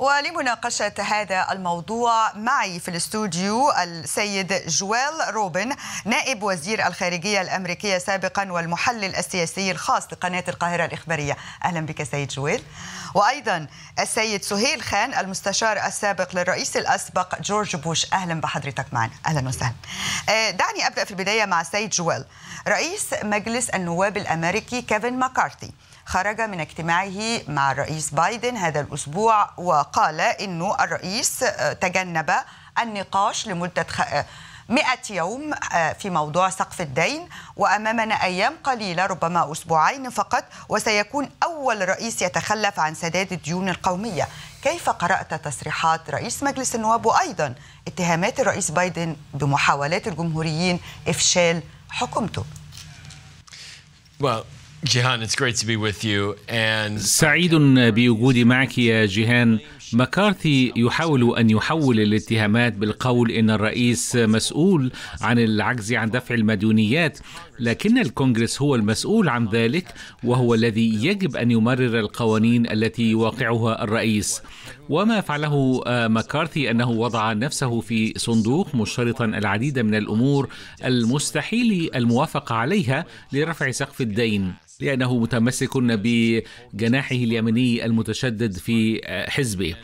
ولمناقشة هذا الموضوع معي في الاستوديو السيد جويل روبن نائب وزير الخارجية الأمريكية سابقا والمحلل السياسي الخاص لقناة القاهرة الإخبارية أهلا بك سيد جويل وأيضا السيد سهيل خان المستشار السابق للرئيس الأسبق جورج بوش أهلا بحضرتك معنا أهلا وسهلا آه، دعني أبدأ في البداية مع السيد جويل رئيس مجلس النواب الأمريكي كيفن ماكارتي خرج من اجتماعه مع الرئيس بايدن هذا الأسبوع وقال أنه الرئيس آه، تجنب النقاش لمدة 100 آه، يوم آه، في موضوع سقف الدين وأمامنا أيام قليلة ربما أسبوعين فقط وسيكون أول رئيس يتخلف عن سداد الديون القومية كيف قرأت تصريحات رئيس مجلس النواب وأيضا اتهامات الرئيس بايدن بمحاولات الجمهوريين إفشال حكومته؟ Well. جيهان it's great to be with you and سعيد بوجودي معك يا جيهان مكارثي يحاول ان يحول الاتهامات بالقول ان الرئيس مسؤول عن العجز عن دفع المديونيات لكن الكونغرس هو المسؤول عن ذلك وهو الذي يجب ان يمرر القوانين التي يوقعها الرئيس وما فعله آه، مكارثي انه وضع نفسه في صندوق مشترطا العديد من الامور المستحيل الموافقه عليها لرفع سقف الدين لأنه متمسك بجناحه اليمني المتشدد في حزبه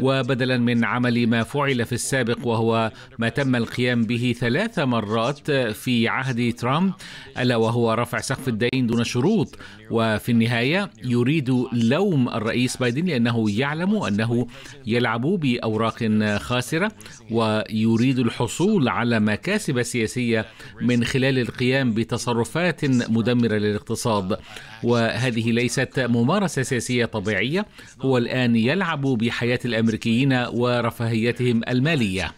وبدلا من عمل ما فعل في السابق وهو ما تم القيام به ثلاث مرات في عهد ترامب ألا وهو رفع سقف الدين دون شروط وفي النهاية يريد لوم الرئيس بايدن لأنه يعلم أنه يلعب بأوراق خاسرة ويريد الحصول على مكاسب سياسية من خلال القيام بتصرفات مدمرة للاقتصاد وهذه ليست ممارسة سياسية طبيعية هو الآن يلعب بحياة الأمريكيين ورفاهيتهم المالية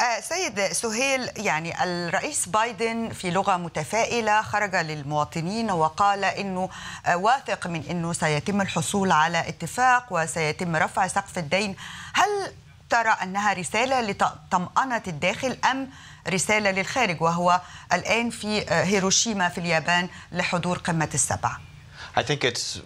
آه، سيد سهيل يعني الرئيس بايدن في لغة متفائلة خرج للمواطنين وقال أنه آه، واثق من أنه سيتم الحصول على اتفاق وسيتم رفع سقف الدين هل ترى أنها رسالة لطمأنة الداخل أم رسالة للخارج وهو الآن في آه، هيروشيما في اليابان لحضور قمة السبعة I think it's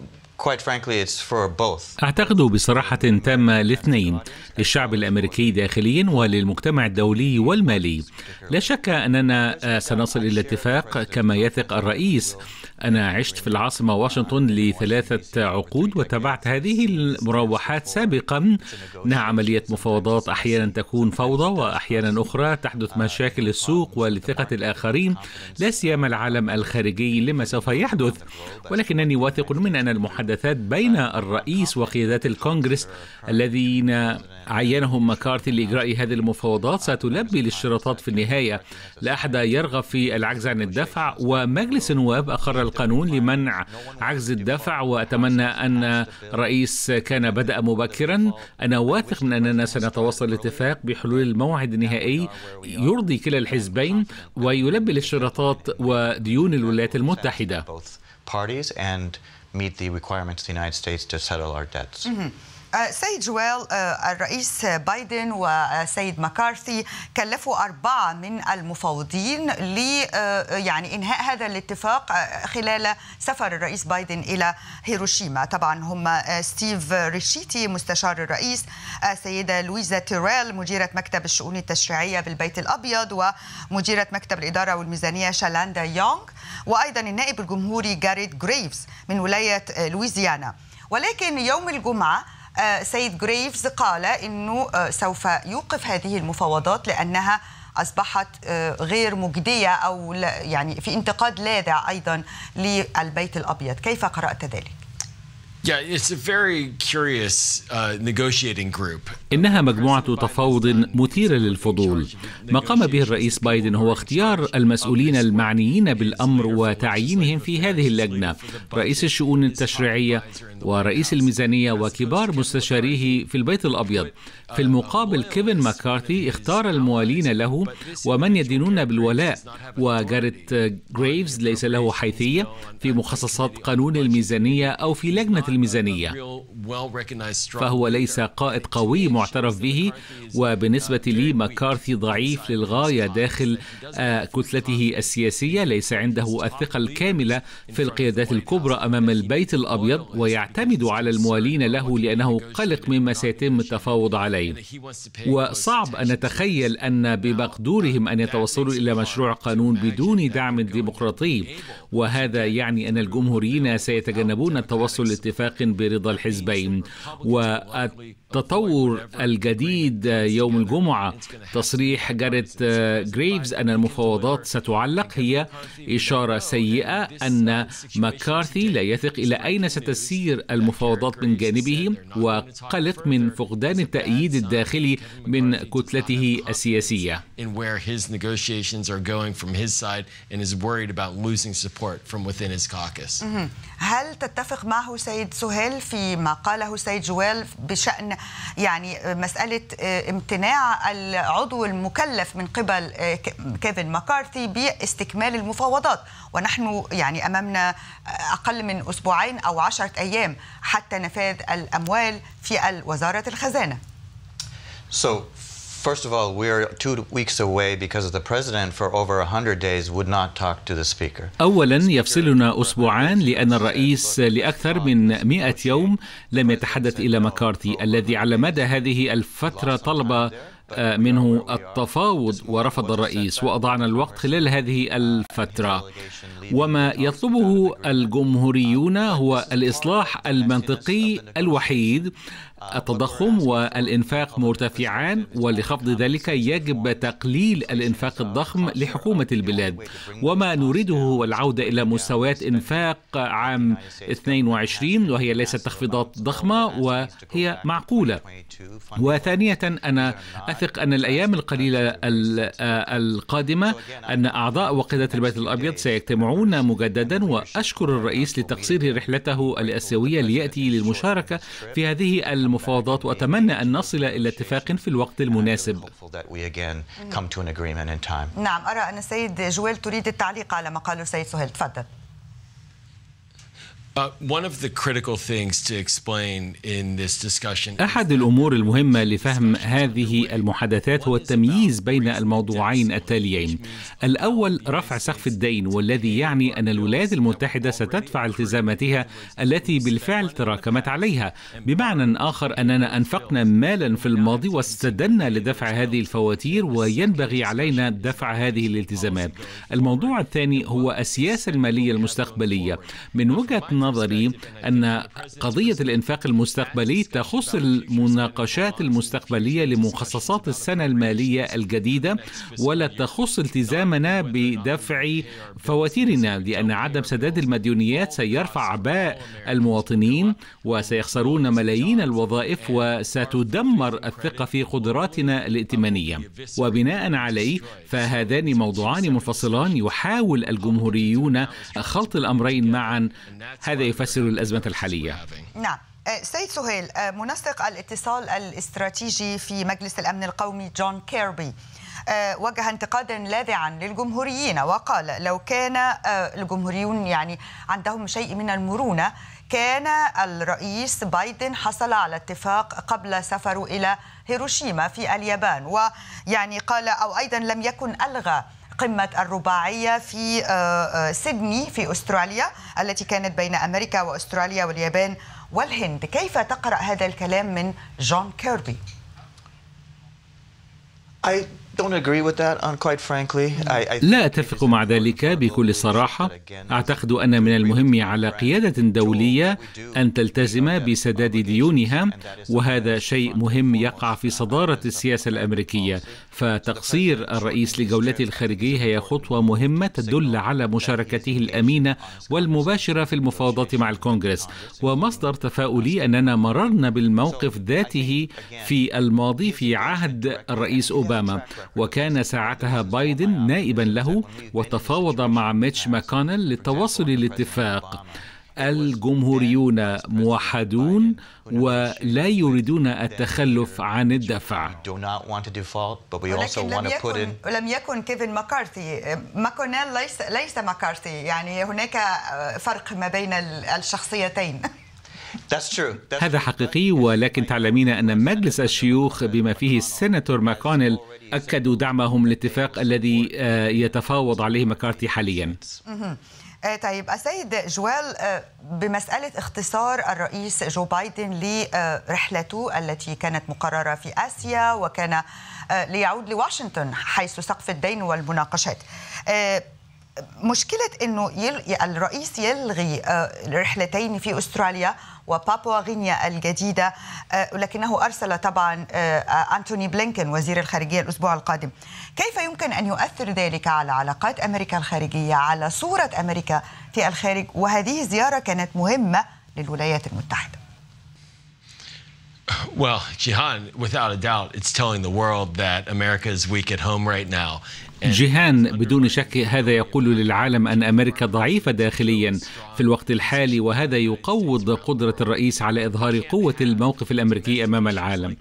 أعتقد بصراحة تامة الاثنين للشعب الأمريكي داخليا وللمجتمع الدولي والمالي لا شك أننا آه، سنصل إلى اتفاق كما يثق الرئيس أنا عشت في العاصمة واشنطن لثلاثة عقود وتابعت هذه المروحات سابقا إنها عملية مفاوضات أحيانا تكون فوضى وأحيانا أخرى تحدث مشاكل السوق ولثقة الآخرين لا سيما العالم الخارجي لما سوف يحدث ولكنني واثق من أن المحادثات بين الرئيس وقيادات الكونغرس الذين عينهم مكارثي لإجراء هذه المفاوضات ستلبي الاشتراطات في النهاية لا أحد يرغب في العجز عن الدفع ومجلس النواب أقر القانون لمنع عجز الدفع وأتمنى أن رئيس كان بدأ مبكرا أنا واثق من أننا سنتوصل لاتفاق بحلول الموعد النهائي يرضي كلا الحزبين ويلبي الاشتراطات وديون الولايات المتحدة. parties and meet the requirements of the United States to settle our debts. Mm -hmm. آه، سيد جويل آه، الرئيس بايدن وسيد مكارثي كلفوا أربعة من المفاوضين لي آه، يعني إنهاء هذا الاتفاق خلال سفر الرئيس بايدن إلى هيروشيما طبعا هم ستيف ريشيتي مستشار الرئيس السيدة لويزا تيريل مديرة مكتب الشؤون التشريعية بالبيت الأبيض ومديرة مكتب الإدارة والميزانية شالاندا يونغ وأيضا النائب الجمهوري جاريد جريفز من ولاية لويزيانا ولكن يوم الجمعة آه، سيد جريفز قال أنه آه، سوف يوقف هذه المفاوضات لأنها أصبحت آه، غير مجدية أو يعني في انتقاد لاذع أيضا للبيت الأبيض كيف قرأت ذلك؟ Uh, إنها مجموعة تفاوض مثيرة للفضول. ما قام به الرئيس بايدن هو اختيار المسؤولين المعنيين بالأمر وتعيينهم في هذه اللجنة، رئيس الشؤون التشريعية ورئيس الميزانية وكبار مستشاريه في البيت الأبيض. في المقابل كيفن ماكارثي اختار الموالين له ومن يدينون بالولاء وجاريت جريفز ليس له حيثية في مخصصات قانون الميزانية أو في لجنة الميزانية فهو ليس قائد قوي معترف به وبالنسبة لي مكارثي ضعيف للغاية داخل آه، كتلته السياسية ليس عنده الثقة الكاملة في القيادات الكبرى أمام البيت الأبيض ويعتمد على الموالين له لأنه قلق مما سيتم التفاوض عليه وصعب أن نتخيل أن بمقدورهم أن يتوصلوا إلى مشروع قانون بدون دعم ديمقراطي وهذا يعني أن الجمهوريين سيتجنبون التوصل لاتفاق برضا الحزب الجانبين والتطور الجديد يوم الجمعة تصريح جاريت جريفز أن المفاوضات ستعلق هي إشارة سيئة أن مكارثي لا يثق إلى أين ستسير المفاوضات من جانبه وقلق من فقدان التأييد الداخلي من كتلته السياسية هل تتفق معه سيد سهيل في ما قاله السيد جوال بشأن يعني مسألة آه، امتناع العضو المكلف من قبل آه، كيفن مكارثي باستكمال المفاوضات ونحن يعني أمامنا آه، أقل من أسبوعين أو عشرة أيام حتى نفاذ الأموال في وزارة الخزانة. So First of all, we are two weeks away because the president for over 100 days would not talk to the speaker. أولا يفصلنا أسبوعان لأن الرئيس لأكثر من 100 يوم لم يتحدث إلى مكارتي الذي على مدى هذه الفترة طلب آه، منه التفاوض ورفض الرئيس واضعنا الوقت خلال هذه الفتره وما يطلبه الجمهوريون هو الاصلاح المنطقي الوحيد التضخم والإنفاق مرتفعان ولخفض ذلك يجب تقليل الإنفاق الضخم لحكومة البلاد وما نريده هو العودة إلى مستويات إنفاق عام 22 وهي ليست تخفيضات ضخمة وهي معقولة وثانية أنا أثق أن الأيام القليلة القادمة أن أعضاء وقادة البيت الأبيض سيجتمعون مجددا وأشكر الرئيس لتقصير رحلته الآسيوية ليأتي للمشاركة في هذه الم المفاوضات وأتمنى أن نصل إلى اتفاق في الوقت المناسب نعم أرى أن السيد جويل تريد التعليق على ما قاله السيد سهيل تفضل Uh, أحد الأمور المهمة لفهم هذه المحادثات هو التمييز بين الموضوعين التاليين. الأول رفع سقف الدين والذي يعني أن الولايات المتحدة ستدفع التزاماتها التي بالفعل تراكمت عليها. بمعنى آخر أننا أنفقنا مالا في الماضي واستدنا لدفع هذه الفواتير وينبغي علينا دفع هذه الالتزامات. الموضوع الثاني هو السياسة المالية المستقبلية. من وجهة نظري أن قضية الإنفاق المستقبلي تخص المناقشات المستقبلية لمخصصات السنة المالية الجديدة ولا تخص التزامنا بدفع فواتيرنا لأن عدم سداد المديونيات سيرفع عباء المواطنين وسيخسرون ملايين الوظائف وستدمر الثقة في قدراتنا الائتمانية وبناء عليه فهذان موضوعان منفصلان يحاول الجمهوريون خلط الأمرين معا هذا يفسر الأزمة الحالية نعم أه، سيد سهيل أه، منسق الاتصال الاستراتيجي في مجلس الأمن القومي جون كيربي أه، وجه انتقادا لاذعا للجمهوريين وقال لو كان الجمهوريون يعني عندهم شيء من المرونة كان الرئيس بايدن حصل على اتفاق قبل سفره إلى هيروشيما في اليابان ويعني قال أو أيضا لم يكن ألغى قمة الرباعية في آه، آه، سيدني في أستراليا التي كانت بين أمريكا وأستراليا واليابان والهند كيف تقرأ هذا الكلام من جون كيربي؟ I لا أتفق مع ذلك بكل صراحة أعتقد أن من المهم على قيادة دولية أن تلتزم بسداد ديونها وهذا شيء مهم يقع في صدارة السياسة الأمريكية فتقصير الرئيس لجولته الخارجيه هي خطوه مهمه تدل على مشاركته الامينه والمباشره في المفاوضات مع الكونغرس ومصدر تفاؤلي اننا مررنا بالموقف ذاته في الماضي في عهد الرئيس اوباما وكان ساعتها بايدن نائبا له وتفاوض مع ميتش ماكونيل للتوصل لاتفاق الجمهوريون موحدون ولا يريدون التخلف عن الدفع ولكن لم يكن, يكن كيفن مكارثي ماكونيل ليس ليس مكارثي يعني هناك آه، فرق ما بين الشخصيتين هذا حقيقي ولكن تعلمين أن مجلس الشيوخ بما فيه السيناتور ماكونيل أكدوا دعمهم للاتفاق الذي آه، يتفاوض عليه مكارتي حاليا آه، طيب السيد جوال آه، بمسألة اختصار الرئيس جو بايدن لرحلته التي كانت مقررة في آسيا وكان آه، ليعود لواشنطن حيث سقف الدين والمناقشات مشكله انه يل... الرئيس يلغي آه، رحلتين في استراليا وبابوا غينيا الجديده آه، لكنه ارسل طبعا آه، انتوني بلينكن وزير الخارجيه الاسبوع القادم كيف يمكن ان يؤثر ذلك على علاقات امريكا الخارجيه على صوره امريكا في الخارج وهذه الزيارة كانت مهمه للولايات المتحده Well, Jihan, without a doubt, it's telling the world that America is weak at home right now. جيهان بدون شك هذا يقول للعالم ان امريكا ضعيفه داخليا في الوقت الحالي وهذا يقوض قدره الرئيس على اظهار قوه الموقف الامريكي امام العالم.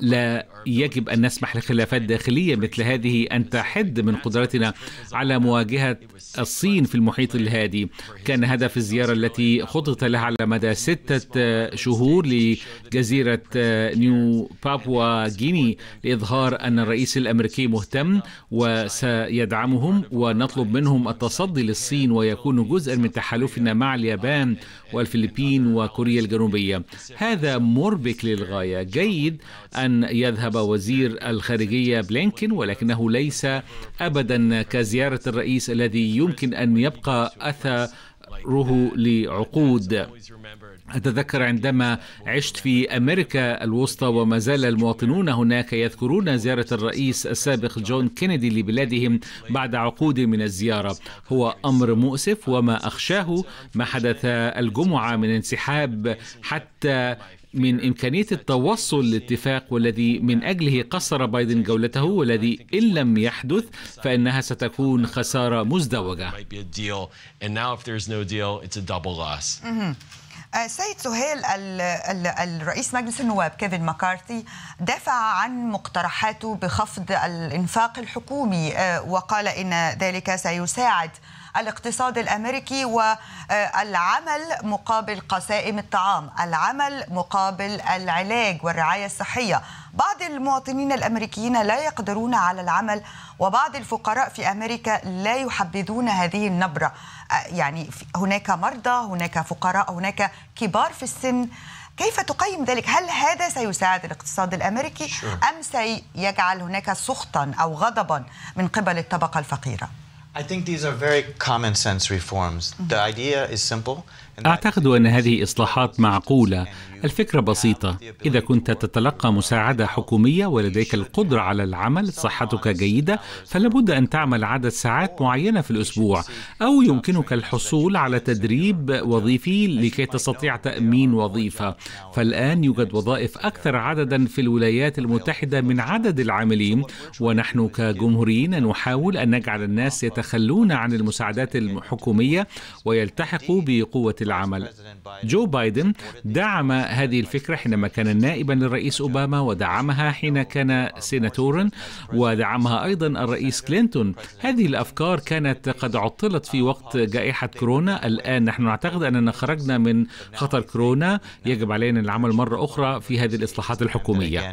لا يجب ان نسمح لخلافات داخليه مثل هذه ان تحد من قدرتنا على مواجهه الصين في المحيط الهادي. كان هدف الزياره التي خطط لها على مدى سته شهور لجزيره نيو بابوا جيني لاظهار ان الرئيس الامريكي مهتم و سيدعمهم ونطلب منهم التصدي للصين ويكونوا جزءا من تحالفنا مع اليابان والفلبين وكوريا الجنوبية هذا مربك للغاية جيد أن يذهب وزير الخارجية بلينكن ولكنه ليس أبدا كزيارة الرئيس الذي يمكن أن يبقى أثى أذكره لعقود أتذكر عندما عشت في أمريكا الوسطى وما زال المواطنون هناك يذكرون زيارة الرئيس السابق جون كينيدي لبلادهم بعد عقود من الزيارة هو أمر مؤسف وما أخشاه ما حدث الجمعة من انسحاب حتى من إمكانية التوصل لاتفاق والذي من أجله قصر بايدن جولته والذي إن لم يحدث فإنها ستكون خسارة مزدوجة آه، سيد سهيل الرئيس مجلس النواب كيفن مكارثي دافع عن مقترحاته بخفض الانفاق الحكومي آه، وقال ان ذلك سيساعد الاقتصاد الامريكي والعمل مقابل قسائم الطعام، العمل مقابل العلاج والرعايه الصحيه. بعض المواطنين الامريكيين لا يقدرون على العمل وبعض الفقراء في امريكا لا يحبذون هذه النبره. يعني هناك مرضى، هناك فقراء، هناك كبار في السن. كيف تقيم ذلك؟ هل هذا سيساعد الاقتصاد الامريكي ام سيجعل هناك سخطا او غضبا من قبل الطبقه الفقيره؟ I think these are very common sense reforms. Mm -hmm. The mm-hmm. idea is simple أعتقد أن هذه إصلاحات معقولة الفكرة بسيطة إذا كنت تتلقى مساعدة حكومية ولديك القدرة على العمل صحتك جيدة فلابد أن تعمل عدد ساعات معينة في الأسبوع أو يمكنك الحصول على تدريب وظيفي لكي تستطيع تأمين وظيفة فالآن يوجد وظائف أكثر عددا في الولايات المتحدة من عدد العاملين ونحن كجمهوريين نحاول أن نجعل الناس يتخلون عن المساعدات الحكومية ويلتحقوا بقوة العمل جو بايدن دعم هذه الفكرة حينما كان نائبا للرئيس أوباما ودعمها حين كان سيناتورا ودعمها أيضا الرئيس كلينتون هذه الأفكار كانت قد عطلت في وقت جائحة كورونا الآن نحن نعتقد أننا خرجنا من خطر كورونا يجب علينا العمل مرة أخرى في هذه الإصلاحات الحكومية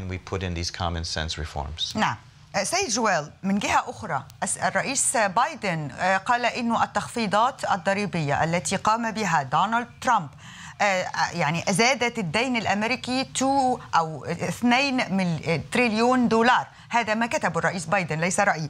نعم سيد جويل من جهة أخرى الرئيس بايدن آه، قال أن التخفيضات الضريبية التي قام بها دونالد ترامب آه، آه، يعني زادت الدين الامريكي 2 او 2 تريليون دولار هذا ما كتبه الرئيس بايدن ليس رايي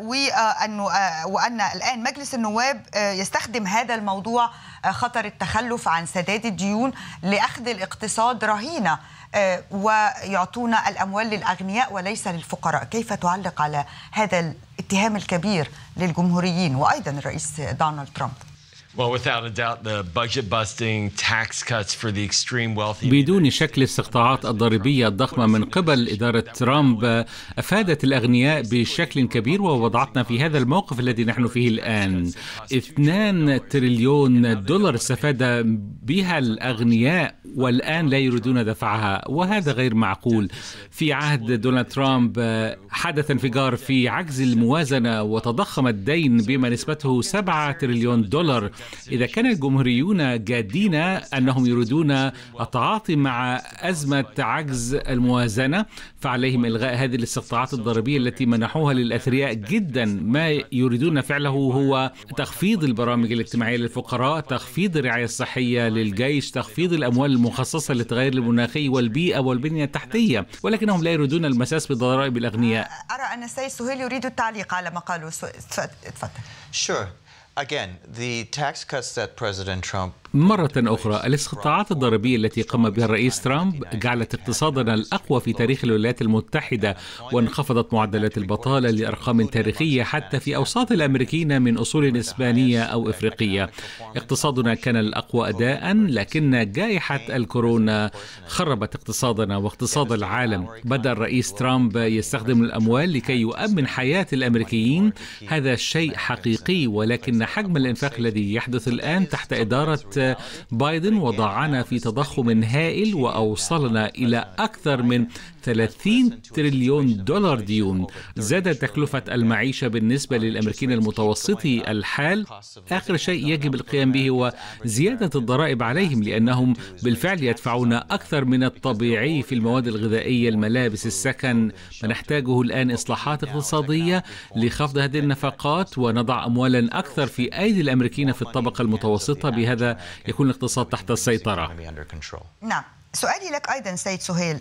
وأنه وان الان مجلس النواب يستخدم هذا الموضوع خطر التخلف عن سداد الديون لاخذ الاقتصاد رهينه آه، ويعطون الأموال للأغنياء وليس للفقراء كيف تعلق على هذا الاتهام الكبير للجمهوريين وأيضا الرئيس دونالد ترامب Well, without a doubt, the budget busting tax cuts for the extreme wealthy. بدون شكل استقطاعات الضريبية الضخمة من قبل إدارة ترامب أفادت الأغنياء بشكل كبير ووضعتنا في هذا الموقف الذي نحن فيه الآن 2 تريليون دولار استفاد بها الأغنياء والآن لا يريدون دفعها وهذا غير معقول في عهد دونالد ترامب حدث انفجار في عجز الموازنة وتضخم الدين بما نسبته 7 تريليون دولار إذا كان الجمهوريون جادين أنهم يريدون التعاطي مع أزمة عجز الموازنة فعليهم إلغاء هذه الاستقطاعات الضريبية التي منحوها للأثرياء جدا ما يريدون فعله هو تخفيض البرامج الاجتماعية للفقراء تخفيض الرعاية الصحية للجيش تخفيض الأموال المخصصة للتغير المناخي والبيئة والبنية التحتية ولكنهم لا يريدون المساس بضرائب الأغنياء أرى أن السيد سهيل يريد التعليق على ما قاله تفضل Again, the tax cuts that President Trump مرة أخرى الاستقطاعات الضريبية التي قام بها الرئيس ترامب جعلت اقتصادنا الأقوى في تاريخ الولايات المتحدة وانخفضت معدلات البطالة لأرقام تاريخية حتى في أوساط الأمريكيين من أصول إسبانية أو إفريقية اقتصادنا كان الأقوى أداء لكن جائحة الكورونا خربت اقتصادنا واقتصاد العالم بدأ الرئيس ترامب يستخدم الأموال لكي يؤمن حياة الأمريكيين هذا شيء حقيقي ولكن حجم الإنفاق الذي يحدث الآن تحت إدارة بايدن وضعنا في تضخم هائل وأوصلنا إلى أكثر من 30 تريليون دولار ديون زاد تكلفة المعيشة بالنسبة للأمريكيين المتوسطي الحال آخر شيء يجب القيام به هو زيادة الضرائب عليهم لأنهم بالفعل يدفعون أكثر من الطبيعي في المواد الغذائية الملابس السكن فنحتاجه الآن إصلاحات اقتصادية لخفض هذه النفقات ونضع أموالا أكثر في أيدي الأمريكيين في الطبقة المتوسطة بهذا يكون الاقتصاد تحت السيطرة نعم سؤالي لك أيضا سيد سهيل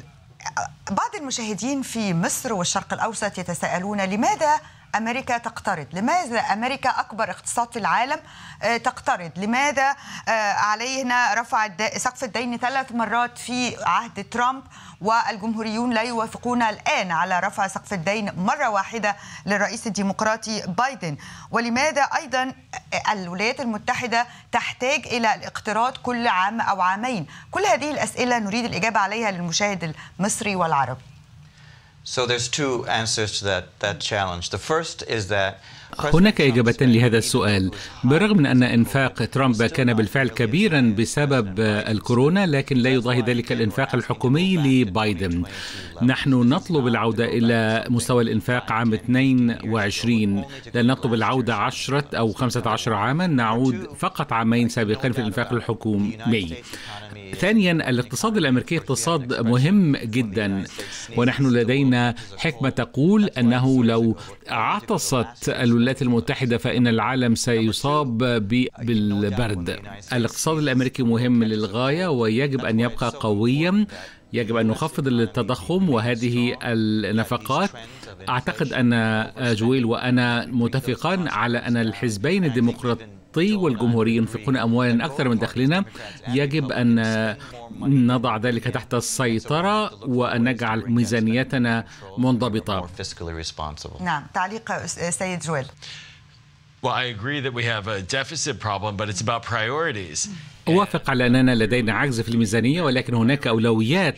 بعض المشاهدين في مصر والشرق الأوسط يتساءلون لماذا امريكا تقترض لماذا امريكا اكبر اقتصاد في العالم آه، تقترض لماذا آه، علينا رفع سقف الدين ثلاث مرات في عهد ترامب والجمهوريون لا يوافقون الآن على رفع سقف الدين مرة واحدة للرئيس الديمقراطي بايدن ولماذا أيضا آه، الولايات المتحدة تحتاج إلى الاقتراض كل عام أو عامين كل هذه الأسئلة نريد الإجابة عليها للمشاهد المصري والعربي So there's two answers to that, that challenge. The first is هناك إجابة لهذا السؤال بالرغم من أن إنفاق ترامب كان بالفعل كبيرا بسبب الكورونا لكن لا يضاهي ذلك الإنفاق الحكومي لبايدن نحن نطلب العودة إلى مستوى الإنفاق عام 22 لا نطلب العودة 10 أو 15 عاما نعود فقط عامين سابقين في الإنفاق الحكومي ثانيا الاقتصاد الامريكي اقتصاد مهم جدا ونحن لدينا حكمه تقول انه لو عطست الولايات المتحده فان العالم سيصاب بالبرد. الاقتصاد الامريكي مهم للغايه ويجب ان يبقى قويا يجب أن نخفض التضخم وهذه النفقات أعتقد أن جويل وأنا متفقان على أن الحزبين الديمقراطي النفطي والجمهوري ينفقون أموالا أكثر من دخلنا يجب أن نضع ذلك تحت السيطرة وأن نجعل ميزانيتنا منضبطة نعم تعليق سيد جويل Well, I agree that we have a deficit problem, but it's about priorities. أوافق على أننا لدينا عجز في الميزانية ولكن هناك أولويات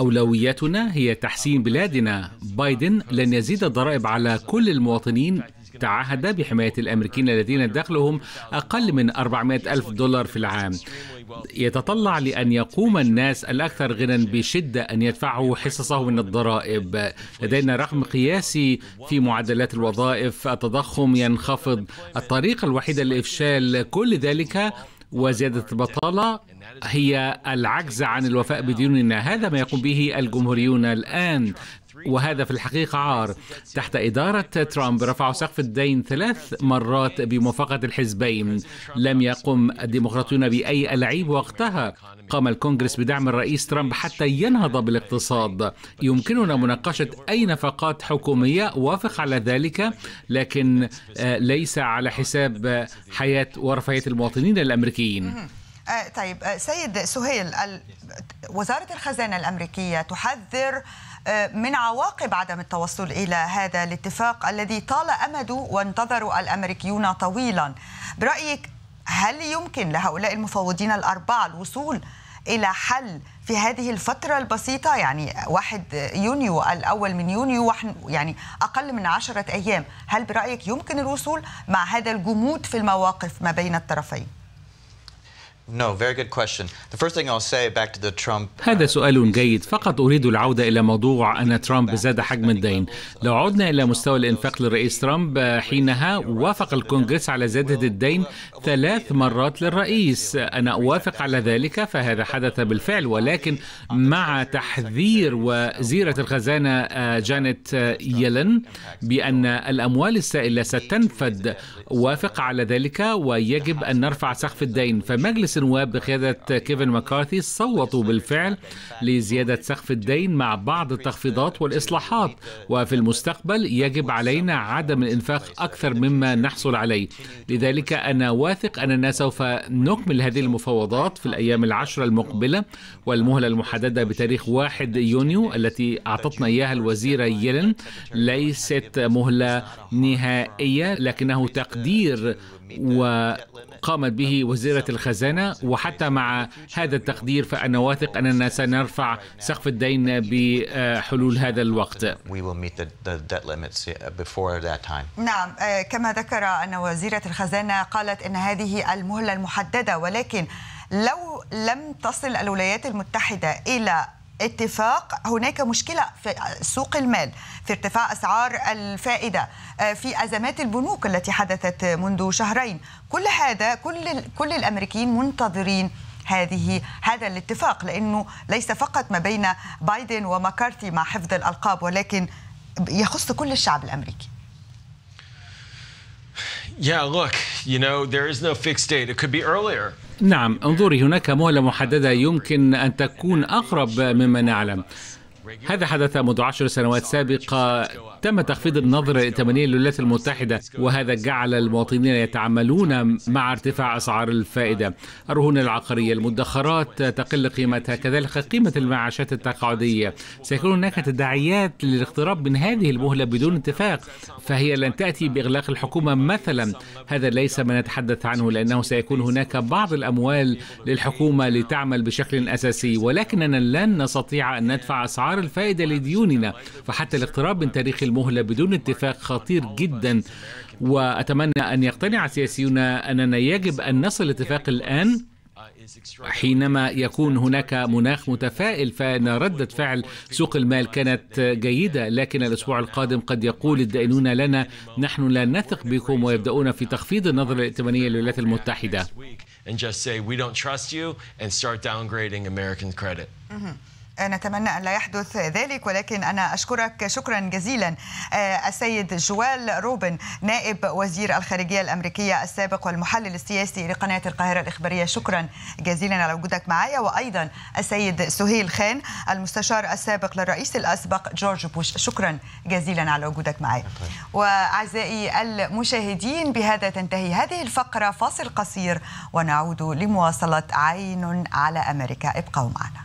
أولوياتنا هي تحسين بلادنا بايدن لن يزيد الضرائب على كل المواطنين تعهد بحماية الأمريكيين الذين دخلهم أقل من 400 ألف دولار في العام يتطلع لأن يقوم الناس الأكثر غنى بشدة أن يدفعوا حصصه من الضرائب لدينا رقم قياسي في معدلات الوظائف التضخم ينخفض الطريقة الوحيدة لإفشال كل ذلك وزيادة البطالة هي العجز عن الوفاء بديوننا هذا ما يقوم به الجمهوريون الآن وهذا في الحقيقة عار تحت إدارة ترامب رفعوا سقف الدين ثلاث مرات بموافقة الحزبين لم يقم الديمقراطيون بأي ألعيب وقتها قام الكونغرس بدعم الرئيس ترامب حتى ينهض بالاقتصاد يمكننا مناقشة أي نفقات حكومية وافق على ذلك لكن آه، ليس على حساب حياة ورفاهية المواطنين الأمريكيين آه، طيب آه، سيد سهيل وزارة الخزانة الأمريكية تحذر آه، من عواقب عدم التوصل إلى هذا الاتفاق الذي طال أمده وانتظروا الأمريكيون طويلا برأيك هل يمكن لهؤلاء المفوضين الأربعة الوصول إلى حل في هذه الفترة البسيطة يعني واحد يونيو الأول من يونيو يعني أقل من عشرة أيام هل برأيك يمكن الوصول مع هذا الجمود في المواقف ما بين الطرفين؟ هذا سؤال جيد فقط أريد العودة إلى موضوع أن ترامب زاد حجم الدين لو عدنا إلى مستوى الإنفاق للرئيس ترامب آه، حينها وافق الكونغرس على زيادة الدين ثلاث مرات للرئيس أنا أوافق على ذلك فهذا حدث بالفعل ولكن مع تحذير وزيرة الخزانة آه، جانيت آه، يلن بأن الأموال السائلة ستنفد وافق على ذلك ويجب أن نرفع سقف الدين فمجلس مجلس النواب بقيادة كيفن مكارثي صوتوا بالفعل لزيادة سقف الدين مع بعض التخفيضات والإصلاحات وفي المستقبل يجب علينا عدم الإنفاق أكثر مما نحصل عليه لذلك أنا واثق أننا سوف نكمل هذه المفاوضات في الأيام العشرة المقبلة والمهلة المحددة بتاريخ 1 يونيو التي أعطتنا إياها الوزيرة يلن ليست مهلة نهائية لكنه تقدير و قامت به وزيرة الخزانة وحتى مع هذا التقدير فأنا واثق أننا سنرفع سقف الدين بحلول هذا الوقت نعم آه، كما ذكر أن وزيرة الخزانة قالت أن هذه المهلة المحددة ولكن لو لم تصل الولايات المتحدة إلى اتفاق هناك مشكله في سوق المال في ارتفاع اسعار الفائده آه، في ازمات البنوك التي حدثت منذ شهرين كل هذا كل كل الامريكيين منتظرين هذه هذا الاتفاق لانه ليس فقط ما بين بايدن ومكارتي مع حفظ الالقاب ولكن يخص كل الشعب الامريكي Yeah, look, you know, there is no fixed date. It could be earlier. نعم انظري هناك مهلة محددة يمكن أن تكون أقرب مما نعلم هذا حدث منذ عشر سنوات سابقة تم تخفيض النظر الائتمانية للولايات المتحدة وهذا جعل المواطنين يتعاملون مع ارتفاع أسعار الفائدة الرهون العقارية المدخرات تقل قيمتها كذلك قيمة المعاشات التقاعدية سيكون هناك تداعيات للاقتراب من هذه المهلة بدون اتفاق فهي لن تأتي بإغلاق الحكومة مثلا هذا ليس ما نتحدث عنه لأنه سيكون هناك بعض الأموال للحكومة لتعمل بشكل أساسي ولكننا لن نستطيع أن ندفع أسعار أسعار الفائدة لديوننا فحتى الاقتراب من تاريخ المهلة بدون اتفاق خطير جدا وأتمنى أن يقتنع السياسيون أننا يجب أن نصل اتفاق الآن حينما يكون هناك مناخ متفائل فان رده فعل سوق المال كانت جيده لكن الاسبوع القادم قد يقول الدائنون لنا نحن لا نثق بكم ويبداون في تخفيض النظره الائتمانيه للولايات المتحده نتمنى أن لا يحدث ذلك ولكن أنا أشكرك شكرا جزيلا آه، السيد جوال روبن نائب وزير الخارجية الأمريكية السابق والمحلل السياسي لقناة القاهرة الإخبارية شكرا جزيلا على وجودك معي وأيضا السيد سهيل خان المستشار السابق للرئيس الأسبق جورج بوش شكرا جزيلا على وجودك معي وأعزائي المشاهدين بهذا تنتهي هذه الفقرة فاصل قصير ونعود لمواصلة عين على أمريكا ابقوا معنا